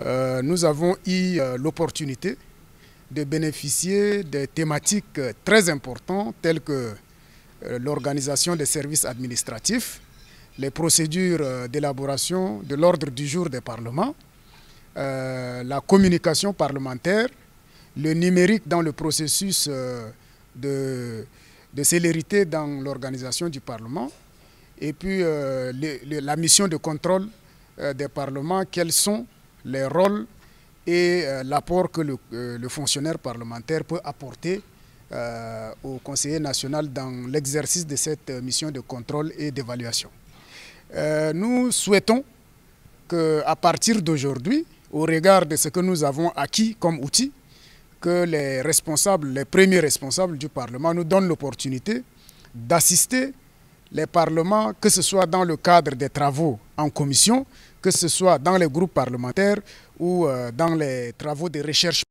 Euh, nous avons eu euh, l'opportunité de bénéficier des thématiques euh, très importantes telles que l'organisation des services administratifs, les procédures d'élaboration de l'ordre du jour des parlements, la communication parlementaire, le numérique dans le processus de, célérité dans l'organisation du Parlement, et puis la mission de contrôle des parlements, quelles sont les rôles et euh, l'apport que euh, le, fonctionnaire parlementaire peut apporter euh, au conseiller national dans l'exercice de cette mission de contrôle et d'évaluation. nous souhaitons qu'à partir d'aujourd'hui, au regard de ce que nous avons acquis comme outil, que les responsables, les premiers responsables du Parlement nous donnent l'opportunité d'assister les parlements, que ce soit dans le cadre des travaux en commission, que ce soit dans les groupes parlementaires ou euh, dans les travaux de recherche.